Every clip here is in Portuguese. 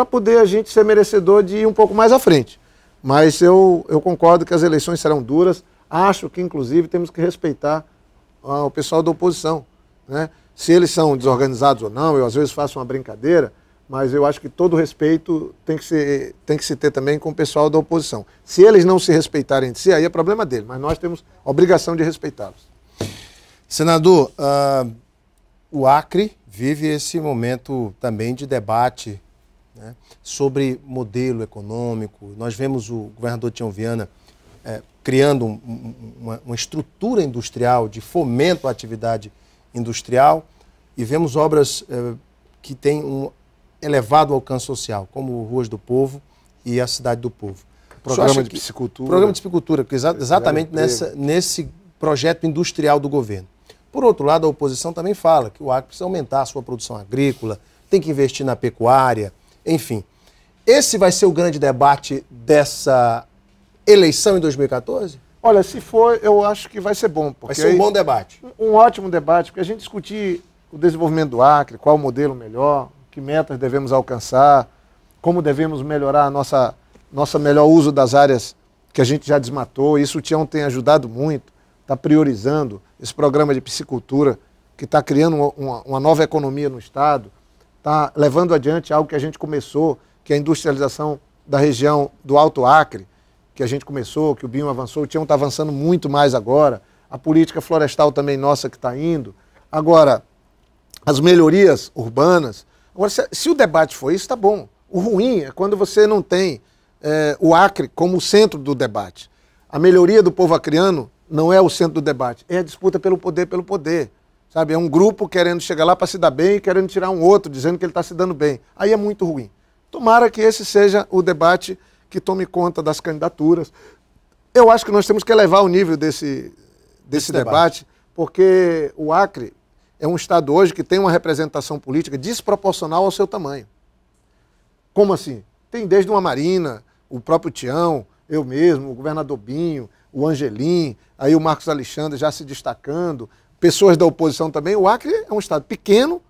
para poder a gente ser merecedor de ir um pouco mais à frente. Mas eu, eu concordo que as eleições serão duras. Acho que, inclusive, temos que respeitar ah, o pessoal da oposição. Né? Se eles são desorganizados ou não, eu às vezes faço uma brincadeira, mas eu acho que todo respeito tem que, se, tem que se ter também com o pessoal da oposição. Se eles não se respeitarem de si, aí é problema deles, mas nós temos a obrigação de respeitá-los. Senador, uh, o Acre vive esse momento também de debate né, sobre modelo econômico. Nós vemos o governador Tião Viana é, criando um, uma, uma, estrutura industrial de fomento à atividade industrial e vemos obras é, que têm um elevado alcance social, como Ruas do Povo e a Cidade do Povo. Programa de Piscicultura. Programa de Piscicultura, exa exatamente nessa, nesse projeto industrial do governo. Por outro lado, a oposição também fala que o Acre precisa aumentar a sua produção agrícola, tem que investir na pecuária, enfim, esse vai ser o grande debate dessa eleição em 2014? Olha, se for, eu acho que vai ser bom. Vai ser um bom debate. Um ótimo debate, porque a gente discutir o desenvolvimento do Acre, qual o modelo melhor, que metas devemos alcançar, como devemos melhorar a nossa, nossa melhor uso das áreas que a gente já desmatou. Isso o Tião tem ajudado muito, está priorizando esse programa de piscicultura, que está criando uma, uma nova economia no Estado está levando adiante algo que a gente começou, que é a industrialização da região do Alto Acre, que a gente começou, que o BIM avançou, o Tião está avançando muito mais agora, a política florestal também nossa que está indo. Agora, as melhorias urbanas. Agora, se, se o debate for isso, está bom. O ruim é quando você não tem é, o Acre como centro do debate. A melhoria do povo acreano não é o centro do debate, é a disputa pelo poder pelo poder. Sabe, é um grupo querendo chegar lá para se dar bem e querendo tirar um outro, dizendo que ele está se dando bem. Aí é muito ruim. Tomara que esse seja o debate que tome conta das candidaturas. Eu acho que nós temos que elevar o nível desse, desse debate, debate, porque o Acre é um Estado hoje que tem uma representação política desproporcional ao seu tamanho. Como assim? Tem desde uma Marina, o próprio Tião, eu mesmo, o governador Binho, o Angelim, aí o Marcos Alexandre já se destacando, pessoas da oposição também. O Acre é um estado pequeno,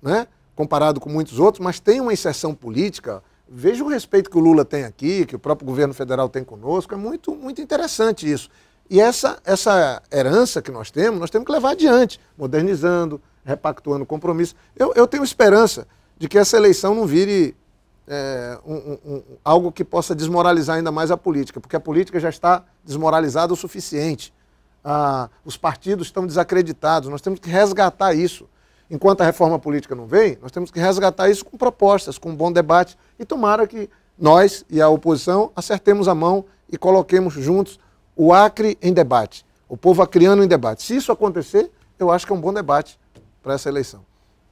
né, comparado com muitos outros, mas tem uma inserção política. Veja o respeito que o Lula tem aqui, que o próprio governo federal tem conosco. É muito, muito interessante isso. E essa, essa herança que nós temos, nós temos que levar adiante, modernizando, repactuando compromisso. Eu, eu tenho esperança de que essa eleição não vire é, um, um, algo que possa desmoralizar ainda mais a política, porque a política já está desmoralizada o suficiente ah, os partidos estão desacreditados. Nós temos que resgatar isso. Enquanto a reforma política não vem, nós temos que resgatar isso com propostas, com um bom debate. E tomara que nós e a oposição acertemos a mão e coloquemos juntos o Acre em debate, o povo acriano em debate. Se isso acontecer, eu acho que é um bom debate para essa eleição.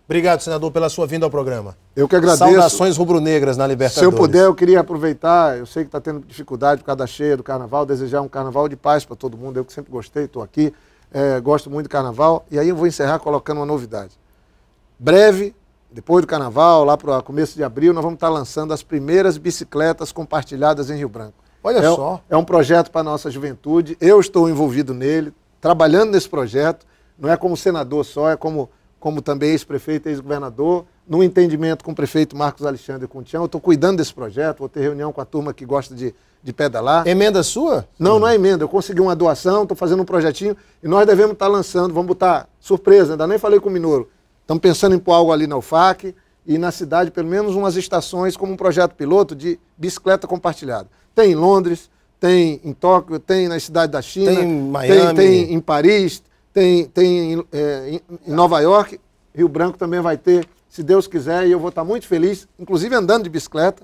Obrigado, senador, pela sua vinda ao programa. Eu que agradeço. Saudações rubro-negras na Libertadores. Se eu puder, eu queria aproveitar, eu sei que está tendo dificuldade por causa da cheia do carnaval, desejar um carnaval de paz para todo mundo. Eu que sempre gostei, estou aqui, é, gosto muito do carnaval. E aí eu vou encerrar colocando uma novidade. Breve, depois do carnaval, lá para o começo de abril, nós vamos estar tá lançando as primeiras bicicletas compartilhadas em Rio Branco. Olha é, só. É um projeto para a nossa juventude, eu estou envolvido nele, trabalhando nesse projeto, não é como senador só, é como como também ex-prefeito, ex-governador, num entendimento com o prefeito Marcos Alexandre Cuntião. Eu estou cuidando desse projeto, vou ter reunião com a turma que gosta de, de pedalar. Emenda sua? Não, Sim. não é emenda. Eu consegui uma doação, estou fazendo um projetinho e nós devemos estar tá lançando, vamos botar surpresa, ainda nem falei com o Minoro. Estamos pensando em pôr algo ali na UFAC e na cidade, pelo menos umas estações, como um projeto piloto de bicicleta compartilhada. Tem em Londres, tem em Tóquio, tem na cidade da China, tem em Miami, tem, tem em Paris, tem, tem em, eh, em Nova York. Rio Branco também vai ter, se Deus quiser, e eu vou estar muito feliz, inclusive andando de bicicleta.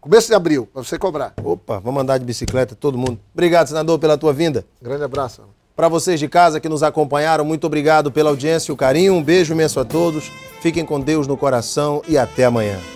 Começo de abril, para você cobrar. Opa, vamos andar de bicicleta, todo mundo. Obrigado, senador, pela tua vinda. Grande abraço. Para vocês de casa que nos acompanharam, muito obrigado pela audiência e o carinho. Um beijo imenso a todos. Fiquem com Deus no coração e até amanhã.